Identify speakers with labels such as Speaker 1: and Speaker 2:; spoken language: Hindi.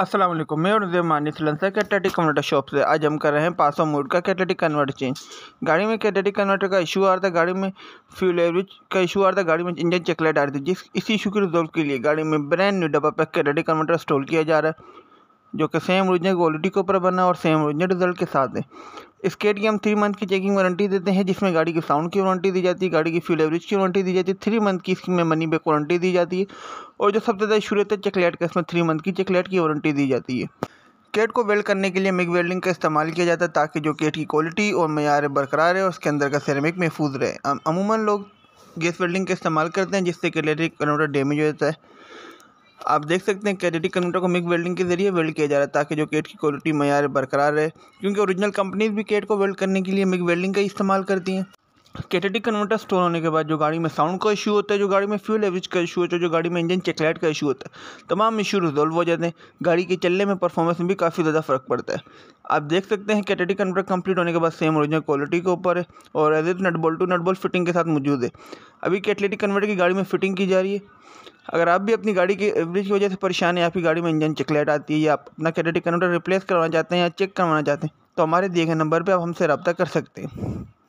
Speaker 1: असलम मैं उर्जमान सिलेंसर कैटेटिक कन्वर्टर शॉप से आज हम कर रहे हैं पासो मोड का कैटेटिक कन्वर्टर चेंज गाड़ी में कैटेटिक कन्वर्टर का इशू आ रहा था गाड़ी में फ्यूल एवरेज का इशू आ रहा था गाड़ी में इंजन चेकलाइट आ रही थी जिस इसी इशू के रिजोल्व के लिए गाड़ी में ब्रांड न्यू डब्बा पैक कैटेटिक कन्वर्टर इंस्टॉल किया जा रहा है जो कि सेम ओरिजिनल क्वालिटी के ऊपर बना और सेम ओरिजिनल रिजल्ट के साथ है इसके टी हम थ्री मंथ की चेकिंग वारंटी देते हैं जिसमें गाड़ी के साउंड की वारंटी दी जाती है गाड़ी की फ्यूल एवरेज की वारंटी दी जाती है थ्री मंथ की इसमें मनी बैक वारंटी दी जाती है और जो सबसे ज़्यादा शुरू रहता है चेकलेट का इसमें थ्री मंथ की चेकलेट की वारंटी दी जाती है केट को वेल्ड करने के लिए मिग वेल्डिंग का इस्तेमाल किया जाता है ताकि जो केट की क्वालिटी और मैार बरकरार है और उसके अंदर का सेरेमिक महफूज रहे अमूमन लोग गैस वेल्डिंग का इस्तेमाल करते हैं जिससे कि इलेक्ट्रिक कन्वर्टर डैमेज हो जाता है आप देख सकते हैं कैडेटी कन्वर्टर को मिक वेल्डिंग के जरिए वेल्ड किया जा रहा है ताकि जो केट की क्वालिटी मैार बरकरार रहे क्योंकि ओरिजिनल कंपनीज भी केट को वेल्ड करने के लिए मिक वेल्डिंग का इस्तेमाल करती हैं कैटेटिक कन्वर्टर स्टोर होने के बाद जो गाड़ी में साउंड का इशू होता है जो गाड़ी में फ्यूल एवरेज का इशू होता है जो गाड़ी में इंजन चेकलाइट का इशू होता है तमाम इशू रिजोल्व हो जाते हैं गाड़ी के चलने में परफॉर्मेंस में भी काफ़ी ज़्यादा फ़र्क पड़ता है आप देख सकते हैं कैटेटिक कन्वर्टर कंप्लीट होने के बाद सेम ओरिजिनल क्वालिटी के ऊपर है और as nut bolt to nut bolt fitting के साथ मौजूद है अभी कैटलेटिक कन्वर्टर की गाड़ी में फिटिंग की जा रही है अगर आप भी अपनी गाड़ी की एवरेज की वजह से परेशान है आपकी गाड़ी में इंजन चिकलेट आती है या आप अपना कैडेटिक कन्वर्टर रिप्लेस करवाना चाहते हैं या चेक करवाना चाहते हैं तो हमारे दिए गए नंबर पर आप हमसे रब्ता कर सकते हैं